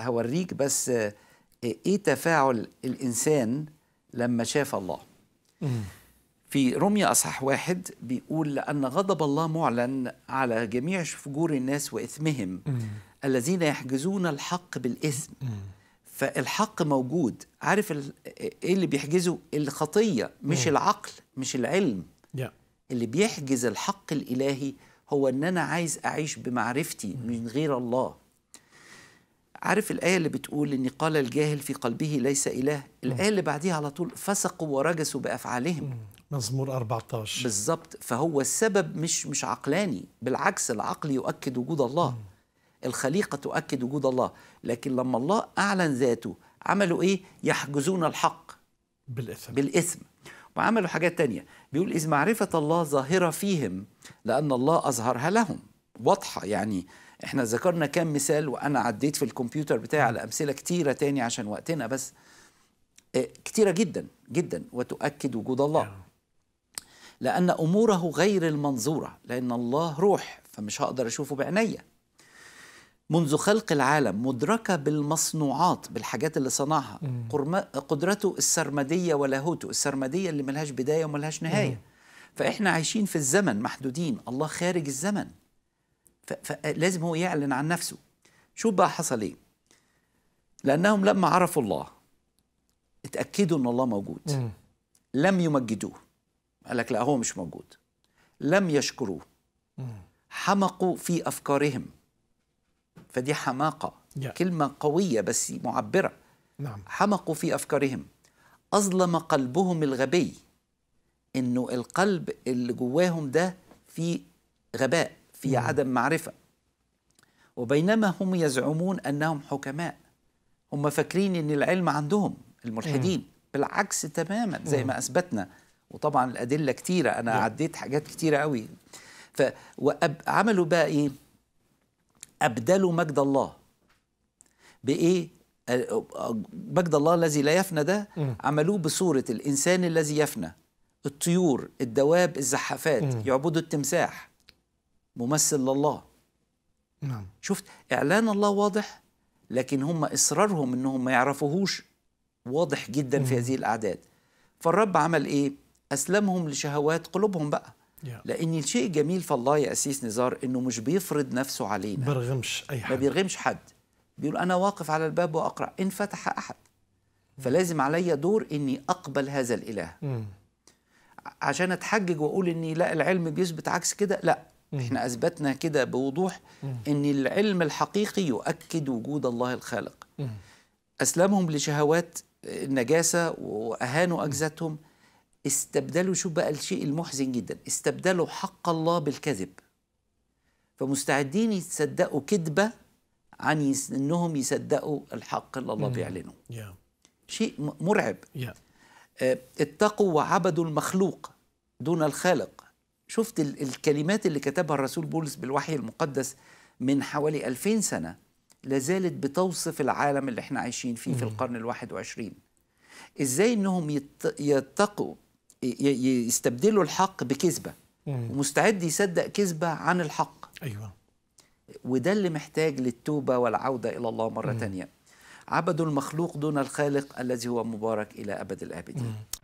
هوريك بس آه، ايه تفاعل الانسان لما شاف الله في رمية أصحاح واحد بيقول لأن غضب الله معلن على جميع فجور الناس وإثمهم الذين يحجزون الحق بالإثم فالحق موجود عارف إيه اللي بيحجزه الخطية مش العقل مش العلم اللي بيحجز الحق الإلهي هو أن أنا عايز أعيش بمعرفتي من غير الله عارف الآية اللي بتقول إن قال الجاهل في قلبه ليس إله الآية اللي بعديها على طول فسقوا ورجسوا بأفعالهم مزمور 14 بالظبط فهو السبب مش مش عقلاني بالعكس العقل يؤكد وجود الله الخليقة تؤكد وجود الله لكن لما الله أعلن ذاته عملوا إيه يحجزون الحق بالإثم بالإثم وعملوا حاجات تانية بيقول إذ معرفة الله ظاهرة فيهم لأن الله أظهرها لهم واضحة يعني احنا ذكرنا كام مثال وانا عديت في الكمبيوتر بتاعي على امثله كتيره تاني عشان وقتنا بس آه، كتيره جدا جدا وتؤكد وجود الله آه. لان اموره غير المنظوره لان الله روح فمش هقدر اشوفه بعينيا منذ خلق العالم مدركة بالمصنوعات بالحاجات اللي صنعها قدرته السرمدية ولاهوته السرمدية اللي ملهاش بداية وملهاش نهاية مم. فإحنا عايشين في الزمن محدودين الله خارج الزمن فلازم هو يعلن عن نفسه شوف بقى حصل ايه لانهم لما عرفوا الله اتاكدوا ان الله موجود لم يمجدوه قال لك لا هو مش موجود لم يشكروه حمقوا في افكارهم فدي حماقه yeah. كلمه قويه بس معبره نعم. حمقوا في افكارهم اظلم قلبهم الغبي انه القلب اللي جواهم ده في غباء في نعم. عدم معرفة وبينما هم يزعمون أنهم حكماء هم فاكرين أن العلم عندهم الملحدين نعم. بالعكس تماما زي نعم. ما أثبتنا وطبعا الأدلة كتيرة أنا عديت حاجات كتيرة قوي ف عملوا بقى إيه أبدلوا مجد الله بإيه مجد الله الذي لا يفنى ده عملوه بصورة الإنسان الذي يفنى الطيور الدواب الزحافات يعبدوا التمساح ممثل لله نعم شفت اعلان الله واضح لكن هم اصرارهم انهم ما يعرفوهوش واضح جدا مم. في هذه الاعداد فالرب عمل ايه اسلمهم لشهوات قلوبهم بقى yeah. لان الشيء الجميل في الله يا اسيس نزار انه مش بيفرض نفسه علينا برغمش اي حد ما بيرغمش حد بيقول انا واقف على الباب واقرا ان فتح احد فلازم علي دور اني اقبل هذا الاله عشان اتحجج واقول اني لا العلم بيثبت عكس كده لا احنا اثبتنا كده بوضوح ان العلم الحقيقي يؤكد وجود الله الخالق اسلمهم لشهوات النجاسه واهانوا اجزتهم استبدلوا شوف بقى الشيء المحزن جدا استبدلوا حق الله بالكذب فمستعدين يتصدقوا كذبه عن يس... انهم يصدقوا الحق اللي الله بيعلنه yeah. شيء مرعب yeah. آه، اتقوا وعبدوا المخلوق دون الخالق شفت الكلمات اللي كتبها الرسول بولس بالوحي المقدس من حوالي 2000 سنة لازالت بتوصف العالم اللي احنا عايشين فيه في القرن الواحد وعشرين ازاي انهم يتقوا يستبدلوا الحق بكذبة ومستعد يصدق كذبة عن الحق أيوة. وده اللي محتاج للتوبة والعودة إلى الله مرة ثانية عبدوا المخلوق دون الخالق الذي هو مبارك إلى أبد الآبدين